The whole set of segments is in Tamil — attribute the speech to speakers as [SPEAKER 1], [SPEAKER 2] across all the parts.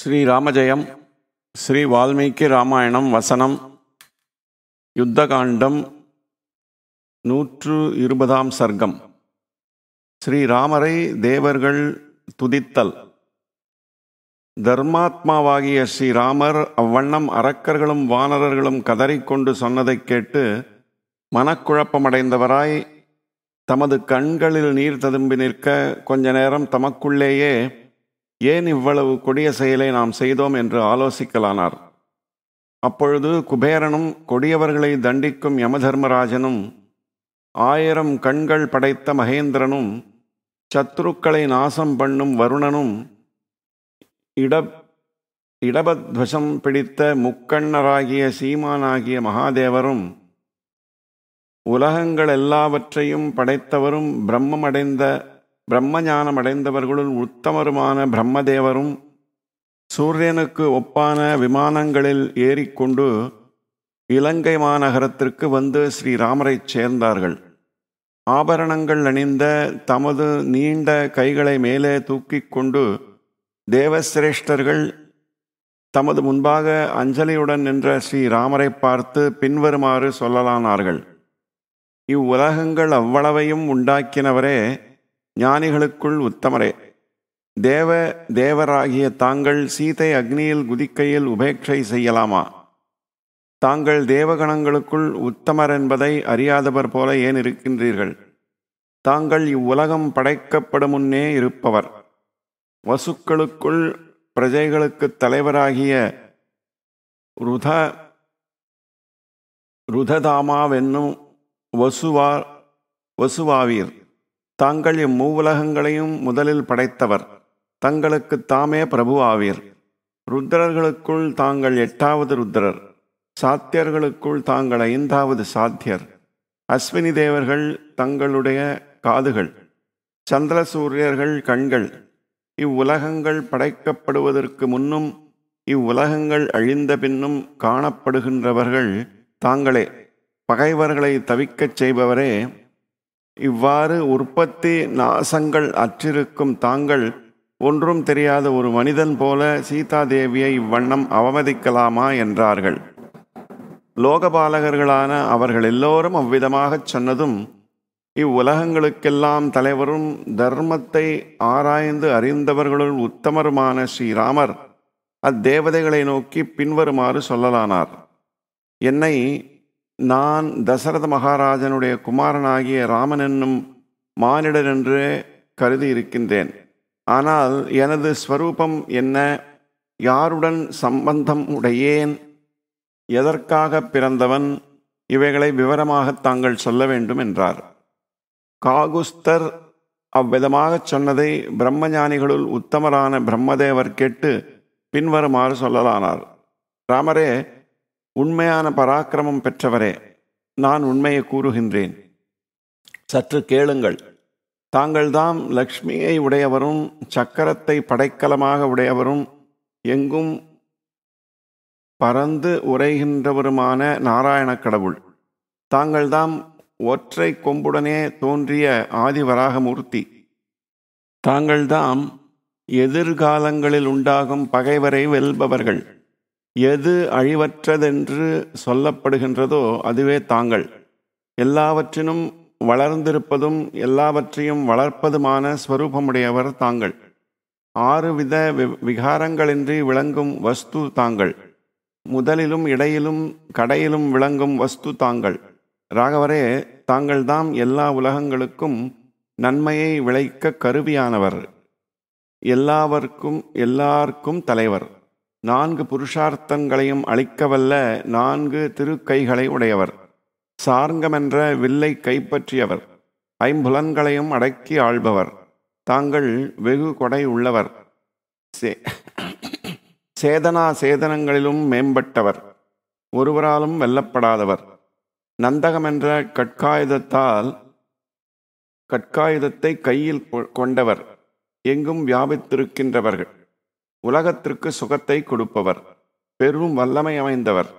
[SPEAKER 1] ஸ்ரீராமஜயம் ஸ்ரீ வால்மீகி ராமாயணம் வசனம் யுத்தகாண்டம் நூற்று இருபதாம் சர்க்கம் ஸ்ரீராமரை தேவர்கள் துதித்தல் தர்மாத்மாவாகிய ஸ்ரீராமர் அவ்வண்ணம் அரக்கர்களும் வானரர்களும் கதறிக்கொண்டு சொன்னதை கேட்டு மனக்குழப்பமடைந்தவராய் தமது கண்களில் நீர் ததும்பி நிற்க கொஞ்ச நேரம் தமக்குள்ளேயே ஏன் இவ்வளவு கொடிய செயலை நாம் செய்தோம் என்று ஆலோசிக்கலானார் அப்பொழுது குபேரனும் கொடியவர்களை தண்டிக்கும் யமதர்மராஜனும் ஆயிரம் கண்கள் படைத்த மகேந்திரனும் சத்ருக்களை நாசம் பண்ணும் வருணனும் இட இடபத்வசம் பிடித்த முக்கண்ணராகிய சீமானாகிய மகாதேவரும் உலகங்கள் எல்லாவற்றையும் படைத்தவரும் பிரம்மமடைந்த பிரம்மஞானம் அடைந்தவர்களுள் உத்தமருமான பிரம்மதேவரும் சூரியனுக்கு ஒப்பான விமானங்களில் ஏறிக்கொண்டு இலங்கை மாநகரத்திற்கு வந்து ஸ்ரீராமரைச் சேர்ந்தார்கள் ஆபரணங்கள் அணிந்த தமது நீண்ட கைகளை மேலே தூக்கி கொண்டு தேவசிரேஷ்டர்கள் தமது முன்பாக அஞ்சலியுடன் நின்ற ஸ்ரீராமரை பார்த்து பின்வருமாறு சொல்லலானார்கள் இவ்வுலகங்கள் அவ்வளவையும் உண்டாக்கினவரே ஞானிகளுக்குள் உத்தமரே தேவ தேவராகிய தாங்கள் சீதை அக்னியில் குதிக்கையில் உபேட்சை செய்யலாமா தாங்கள் தேவகணங்களுக்குள் உத்தமர் என்பதை அறியாதவர் போல ஏன் இருக்கின்றீர்கள் தாங்கள் இவ்வுலகம் படைக்கப்படும் முன்னே இருப்பவர் வசுக்களுக்குள் பிரஜைகளுக்கு தலைவராகிய ருத ருததாமாவென்னும் வசுவா வசுவாவீர் தாங்கள் இம்மூவுலகங்களையும் முதலில் படைத்தவர் தங்களுக்கு தாமே பிரபு ஆவீர் ருத்ரர்களுக்குள் தாங்கள் எட்டாவது ருத்ரர் சாத்தியர்களுக்குள் தாங்கள் ஐந்தாவது சாத்தியர் அஸ்வினி தேவர்கள் தங்களுடைய காதுகள் சந்திர சூரியர்கள் கண்கள் இவ்வுலகங்கள் படைக்கப்படுவதற்கு முன்னும் இவ்வுலகங்கள் அழிந்த பின்னும் காணப்படுகின்றவர்கள் தாங்களே பகைவர்களை தவிக்கச் செய்பவரே இவ்வாறு உற்பத்தி நாசங்கள் அற்றிருக்கும் தாங்கள் ஒன்றும் தெரியாத ஒரு மனிதன் போல சீதாதேவியை இவ்வண்ணம் அவமதிக்கலாமா என்றார்கள் லோகபாலகர்களான அவர்கள் எல்லோரும் அவ்விதமாகச் சொன்னதும் இவ்வுலகங்களுக்கெல்லாம் தலைவரும் தர்மத்தை ஆராய்ந்து அறிந்தவர்களுள் உத்தமருமான ஸ்ரீராமர் அத்தேவதைகளை நோக்கி பின்வருமாறு சொல்லலானார் என்னை நான் தசரத மகாராஜனுடைய குமாரனாகிய ராமன் என்னும் மானிடர் என்று கருதி இருக்கின்றேன் ஆனால் எனது ஸ்வரூபம் என்ன யாருடன் சம்பந்தம் உடையேன் எதற்காக பிறந்தவன் இவைகளை விவரமாக தாங்கள் சொல்ல வேண்டும் என்றார் காகுஸ்தர் அவ்விதமாக சொன்னதை பிரம்மஞானிகளுள் உத்தமரான பிரம்மதேவர் கேட்டு பின்வருமாறு சொல்லலானார் ராமரே உண்மையான பராக்கிரமம் பெற்றவரே நான் உண்மையை கூறுகின்றேன் சற்று கேளுங்கள் தாங்கள்தாம் லக்ஷ்மியை உடையவரும் சக்கரத்தை படைக்கலமாக உடையவரும் எங்கும் பறந்து உரைகின்றவருமான நாராயண கடவுள் தாங்கள்தாம் ஒற்றை கொம்புடனே தோன்றிய ஆதிவராகமூர்த்தி தாங்கள்தாம் எதிர்காலங்களில் உண்டாகும் பகைவரை வெல்பவர்கள் எது அழிவற்றதென்று சொல்லப்படுகின்றதோ அதுவே தாங்கள் எல்லாவற்றினும் வளர்ந்திருப்பதும் எல்லாவற்றையும் வளர்ப்பதுமான ஸ்வரூபமுடையவர் தாங்கள் ஆறு வித விகாரங்களின்றி விளங்கும் வஸ்து தாங்கள் முதலிலும் இடையிலும் கடையிலும் விளங்கும் வஸ்து தாங்கள் ராகவரே தாங்கள்தாம் எல்லா உலகங்களுக்கும் நன்மையை விளைக்க கருவியானவர் எல்லாவர்க்கும் எல்லாருக்கும் தலைவர் நான்கு புருஷார்த்தங்களையும் அளிக்கவல்ல நான்கு திருக்கைகளை உடையவர் சார்ங்கமென்ற வில்லை கைப்பற்றியவர் ஐம்புலன்களையும் அடக்கி ஆள்பவர் தாங்கள் வெகு கொடை உள்ளவர் சே சேதனா சேதனங்களிலும் மேம்பட்டவர் ஒருவராலும் வெல்லப்படாதவர் நந்தகமென்ற கட்காயுதத்தால் கட்காயுதத்தை கையில் கொண்டவர் எங்கும் வியாபித்திருக்கின்றவர்கள் உலகத்திற்கு சுகத்தை கொடுப்பவர் பெரும் வல்லமை அமைந்தவர்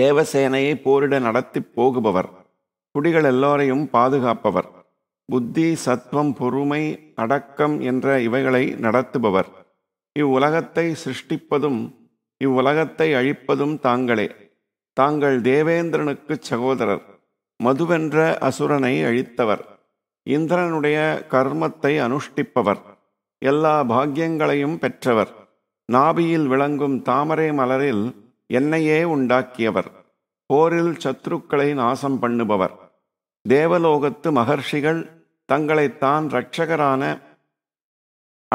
[SPEAKER 1] தேவசேனையை போரிட நடத்தி போகுபவர் குடிகள் எல்லோரையும் பாதுகாப்பவர் புத்தி சத்துவம் பொறுமை அடக்கம் என்ற இவைகளை நடத்துபவர் இவ்வுலகத்தை சிருஷ்டிப்பதும் இவ்வுலகத்தை அழிப்பதும் தாங்களே தாங்கள் தேவேந்திரனுக்கு சகோதரர் மதுவென்ற அசுரனை அழித்தவர் இந்திரனுடைய கர்மத்தை அனுஷ்டிப்பவர் எல்லா பாக்கியங்களையும் பெற்றவர் நாபியில் விளங்கும் தாமரை மலரில் என்னையே உண்டாக்கியவர் போரில் சத்ருக்களை நாசம் பண்ணுபவர் தேவலோகத்து மகர்ஷிகள் தங்களைத்தான் இரட்சகரான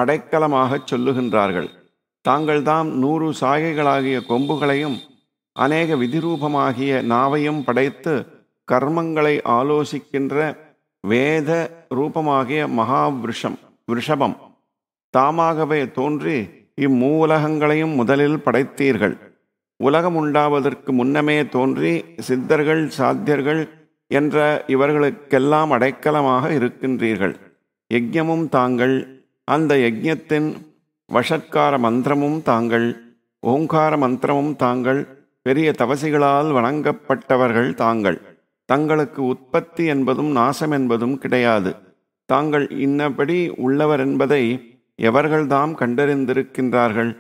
[SPEAKER 1] அடைக்கலமாகச் சொல்லுகின்றார்கள் தாங்கள்தாம் நூறு சாகைகளாகிய கொம்புகளையும் அநேக விதிரூபமாகிய நாவையும் படைத்து கர்மங்களை ஆலோசிக்கின்ற வேத ரூபமாகிய மகாவிருஷம் விருஷபம் தாமாகவே தோன்றி இம்மூலகங்களையும் முதலில் படைத்தீர்கள் உலகம் உண்டாவதற்கு முன்னமே தோன்றி சித்தர்கள் சாத்தியர்கள் என்ற இவர்களுக்கெல்லாம் அடைக்கலமாக இருக்கின்றீர்கள் யஜ்யமும் தாங்கள் அந்த யஜ்யத்தின் வஷட்கார மந்திரமும் தாங்கள் ஓங்கார மந்திரமும் தாங்கள் பெரிய தவசிகளால் வணங்கப்பட்டவர்கள் தாங்கள் தங்களுக்கு உற்பத்தி என்பதும் நாசம் என்பதும் கிடையாது தாங்கள் இன்னபடி உள்ளவர் என்பதை எவர்கள்தாம் கண்டறிந்திருக்கின்றார்கள்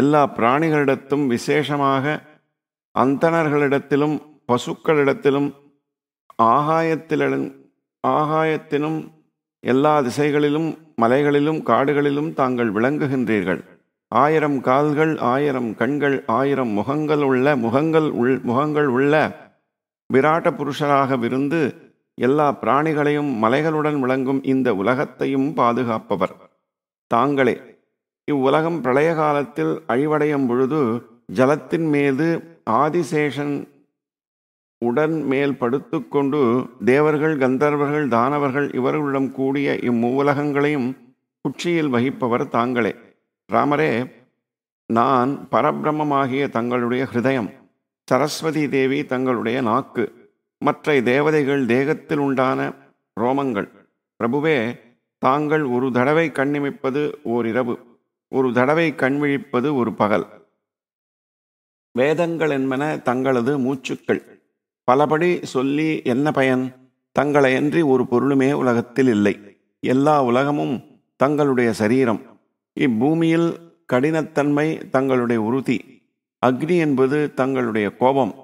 [SPEAKER 1] எல்லா பிராணிகளிடத்தும் விசேஷமாக அந்தணர்களிடத்திலும் பசுக்களிடத்திலும் ஆகாயத்திலும் ஆகாயத்தினும் எல்லா திசைகளிலும் மலைகளிலும் காடுகளிலும் தாங்கள் விளங்குகின்றீர்கள் ஆயிரம் கால்கள் ஆயிரம் கண்கள் ஆயிரம் முகங்கள் உள்ள முகங்கள் உள் முகங்கள் உள்ள விராட்ட புருஷராக விருந்து எல்லா பிராணிகளையும் மலைகளுடன் விளங்கும் இந்த உலகத்தையும் பாதுகாப்பவர் தாங்களே இவ்வுலகம் பிரளய காலத்தில் அழிவடையும் பொழுது ஜலத்தின் மீது ஆதிசேஷன் உடன் மேல் படுத்து கொண்டு தேவர்கள் கந்தர்வர்கள் தானவர்கள் இவர்களிடம் கூடிய இம்மூவுலகங்களையும் குச்சியில் வகிப்பவர் தாங்களே ராமரே நான் பரபிரமமாகிய தங்களுடைய ஹிருதயம் சரஸ்வதி தேவி தங்களுடைய நாக்கு மற்ற தேவதைகள் தேகத்தில் உண்டான ரோமங்கள் பிரபுவே தாங்கள் ஒரு தடவை ஓர் ஓரிரவு ஒரு தடவை கண்விழிப்பது ஒரு பகல் வேதங்கள் என்பன தங்களது மூச்சுக்கள் பலபடி சொல்லி என்ன பயன் தங்களையன்றி ஒரு பொருளுமே உலகத்தில் இல்லை எல்லா உலகமும் தங்களுடைய சரீரம் இப்பூமியில் கடினத்தன்மை தங்களுடைய உறுதி அக்னி என்பது தங்களுடைய கோபம்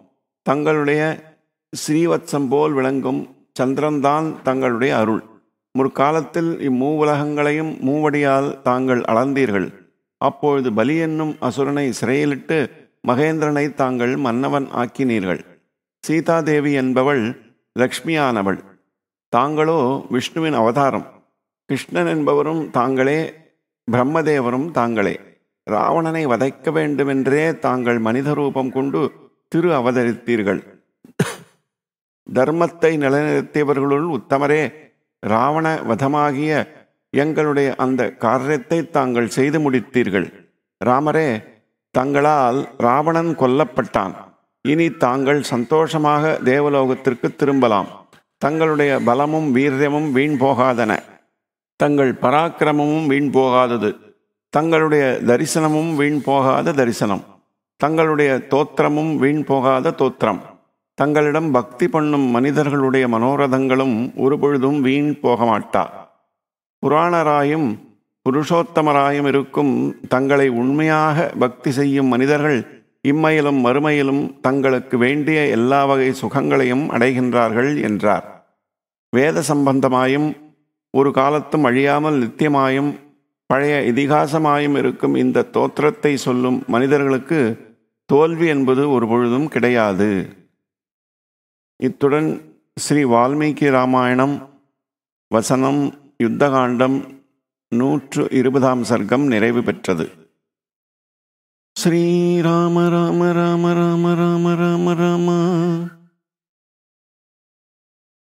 [SPEAKER 1] தங்களுடைய ஸ்ரீவத்சம் போல் விளங்கும் சந்திரன்தான் தங்களுடைய அருள் முற்காலத்தில் இம்மூவுலகங்களையும் மூவடியால் தாங்கள் அளந்தீர்கள் அப்பொழுது பலி என்னும் அசுரனை சிறையிலிட்டு மகேந்திரனை தாங்கள் மன்னவன் ஆக்கினீர்கள் சீதாதேவி என்பவள் லக்ஷ்மியானவள் தாங்களோ விஷ்ணுவின் அவதாரம் கிருஷ்ணன் என்பவரும் தாங்களே பிரம்மதேவரும் தாங்களே ராவணனை வதைக்க வேண்டுமென்றே தாங்கள் மனித ரூபம் கொண்டு திரு அவதரித்தீர்கள் தர்மத்தை நிலைநிறுத்தியவர்களுள் உத்தமரே ராவண வதமாகிய எங்களுடைய அந்த காரியத்தை தாங்கள் செய்து முடித்தீர்கள் ராமரே தங்களால் ராவணன் கொல்லப்பட்டான் இனி தாங்கள் சந்தோஷமாக தேவலோகத்திற்கு திரும்பலாம் தங்களுடைய பலமும் வீரியமும் வீண் போகாதன தங்கள் பராக்கிரமமும் வீண் போகாதது தங்களுடைய தரிசனமும் வீண் போகாத தரிசனம் தங்களுடைய தோத்திரமும் வீண் போகாத தோத்திரம் தங்களிடம் பக்தி பண்ணும் மனிதர்களுடைய மனோரதங்களும் ஒருபொழுதும் வீண் போக மாட்டா புராணராயும் புருஷோத்தமராயும் இருக்கும் தங்களை உண்மையாக பக்தி செய்யும் மனிதர்கள் இம்மையிலும் மறுமையிலும் தங்களுக்கு வேண்டிய எல்லா வகை சுகங்களையும் அடைகின்றார்கள் என்றார் வேத சம்பந்தமாயும் ஒரு காலத்தும் அழியாமல் நித்தியமாயும் பழைய இதிகாசமாயும் இருக்கும் இந்த தோற்றத்தை சொல்லும் மனிதர்களுக்கு தோல்வி என்பது ஒரு பொழுதும் கிடையாது இத்துடன் ஸ்ரீ வால்மீகி ராமாயணம் வசனம் யுத்தகாண்டம் நூற்று இருபதாம் சர்க்கம் நிறைவு பெற்றது ஸ்ரீராம ராம ராம ராம ராம ராம ராம